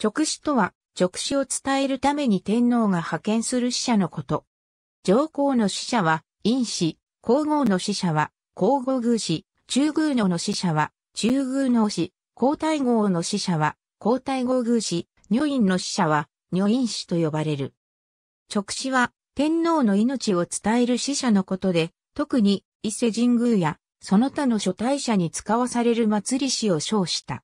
直使とは、直使を伝えるために天皇が派遣する使者のこと。上皇の使者は、院使、皇后の使者は、皇后宮使、中宮のの使者は、中宮の使、皇太后の使者は、皇太后宮使、女院の使者は、女院使と呼ばれる。直使は、天皇の命を伝える使者のことで、特に伊勢神宮や、その他の諸大社に使わされる祭り使を称した。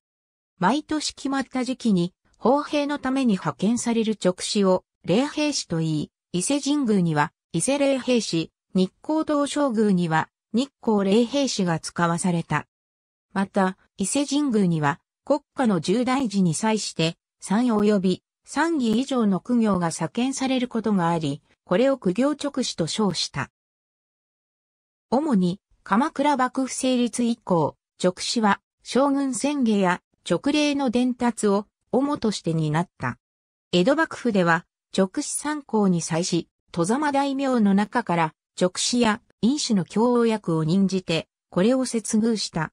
毎年決まった時期に砲兵のために派遣される直使を、霊兵士と言い、伊勢神宮には、伊勢霊兵士、日光東照宮には、日光霊兵士が使わされた。また、伊勢神宮には、国家の重大事に際して、3及び3儀以上の苦行が左見されることがあり、これを苦行直使と称した。主に、鎌倉幕府成立以降、直使は、将軍宣下や直令の伝達を主として担った。江戸幕府では、直視参考に際し、戸様大名の中から、直使や飲酒の共応役を任じて、これを接遇した。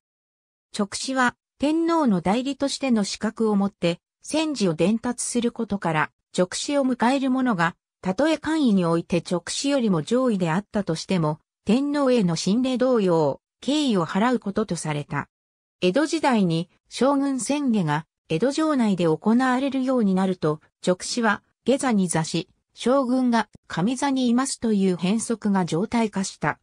直使は、天皇の代理としての資格を持って、戦時を伝達することから、直使を迎える者が、たとえ官位において直使よりも上位であったとしても、天皇への信礼同様、敬意を払うこととされた。江戸時代に将軍宣下が江戸城内で行われるようになると、直視は、下座に座し、将軍が上座にいますという変則が常態化した。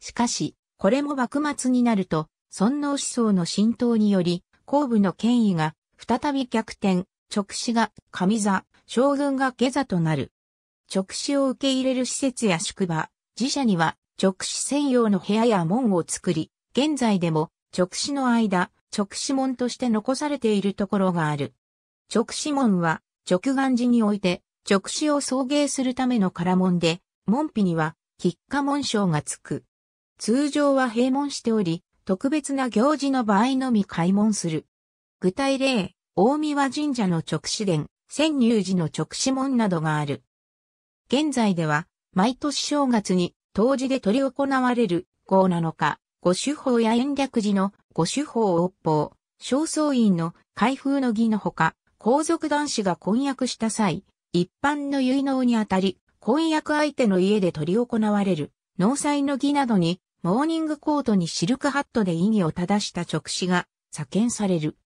しかし、これも幕末になると、尊王思想の浸透により、後部の権威が再び逆転、直視が上座、将軍が下座となる。直視を受け入れる施設や宿場、自社には直視専用の部屋や門を作り、現在でも直視の間、直指門として残されているところがある。直指門は、直眼寺において、直視を送迎するための空門で、門扉には、喫下門章がつく。通常は閉門しており、特別な行事の場合のみ開門する。具体例、大宮神社の直視殿、潜入寺の直視門などがある。現在では、毎年正月に、当時で取り行われる、号なのか、ご手法や延暦寺の五手法王法、正倉院の開封の儀のほか、皇族男子が婚約した際、一般の結納にあたり、婚約相手の家で取り行われる、納祭の儀などに、モーニングコートにシルクハットで意義を正した直視が、左見される。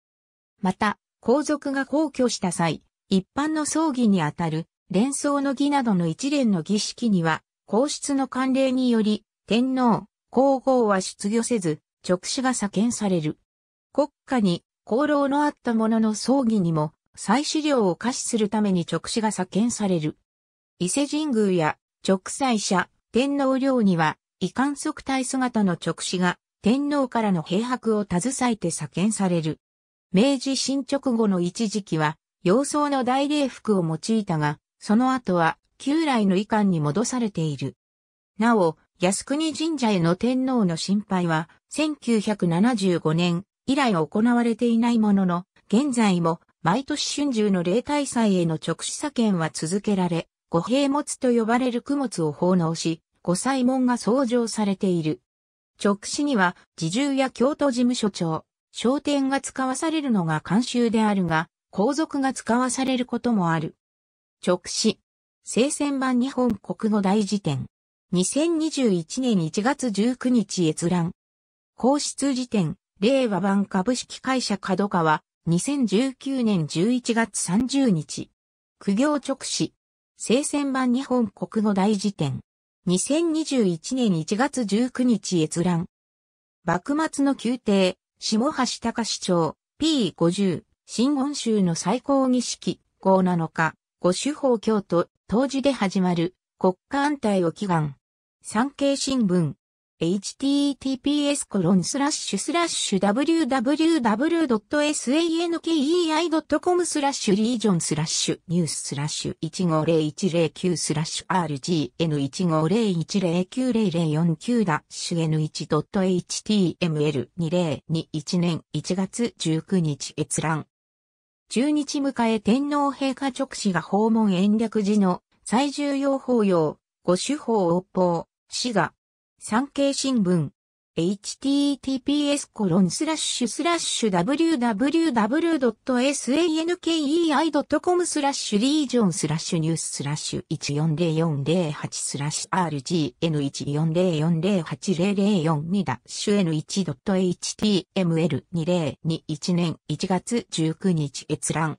また、皇族が皇居した際、一般の葬儀にあたる、連想の儀などの一連の儀式には、皇室の慣例により、天皇、皇后は出御せず、直死が左される。国家に功労のあった者の葬儀にも、祭祀料を可視するために直使が左検される。伊勢神宮や直祭者、天皇陵には、遺憾即体姿の直使が、天皇からの平泊を携えて左検される。明治新直後の一時期は、洋装の大礼服を用いたが、その後は、旧来の遺憾に戻されている。なお、靖国神社への天皇の心配は、1975年以来行われていないものの、現在も毎年春秋の例大祭への直視査権は続けられ、五平物と呼ばれる供物を奉納し、五祭門が創上されている。直視には、自重や京都事務所長、商店が使わされるのが慣習であるが、皇族が使わされることもある。直視。聖戦版日本国語大辞典。2021年1月19日閲覧。皇室辞典、令和版株式会社角川、2019年11月30日。苦行直視。聖戦版日本国語大辞典。2021年1月19日閲覧。幕末の宮廷、下橋隆長、P50、新温州の最高儀式、5 7日、五州法京都、当時で始まる、国家安泰を祈願。産経新聞 https コロンスラッシュスラッシュ www.sankei.com スラッシュリージョンスラッシュニューススラッシュ150109スラッシュ RGN150109004 ダッシュ N1.html2021 年1月19日閲覧中日迎え天皇陛下直使が訪問延暦時の最重要法要、ご手法を。報。滋賀、産経新聞、https コロンスラッシュスラッシュ www.sankei.com スラッシュリージョンスラッシュニューススラッシュ140408スラッシュ RGN140408004 ダッシュ N1.html2021 年1月19日閲覧。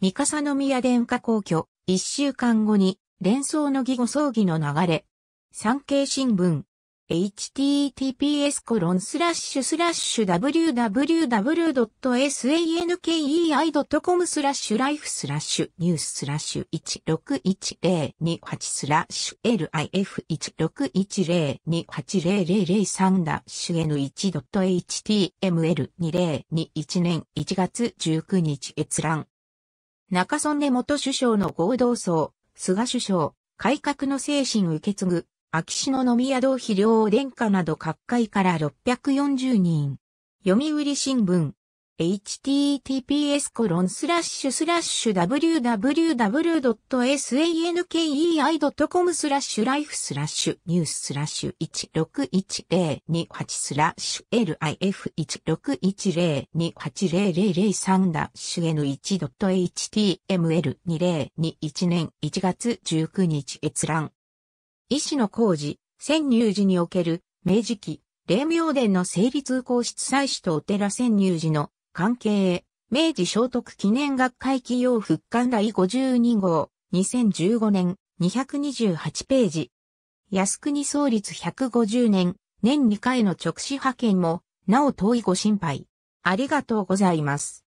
三笠宮殿下皇居、一週間後に、連想の義語葬儀の流れ、産経新聞 https コロンスラッシュスラッシュ www.sankei.com スラッシュライフスラッシュニューススラッシュ16102スラッシュ l i f 1 6 1 0 2 8 0 0 0 3ダッシュ N1.html2021 年1月19日閲覧中曽根元首相の合同葬、菅首相、改革の精神受け継ぐ秋篠宮同妃両殿下など各界から640人。読売新聞。https コロンスラッシュスラッシュ www.sankei.com スラッシュライフスラッシュニューススラッシュ161028スラッシュ LIF1610280003 ダッシュ N1.html2021 年1月19日閲覧石野工事、潜入時における、明治期、霊明殿の成立通行室祭祀とお寺潜入時の関係へ、明治聖徳記念学会企業復刊第52号、2015年、228ページ。靖国創立150年、年2回の直視派遣も、なお遠いご心配。ありがとうございます。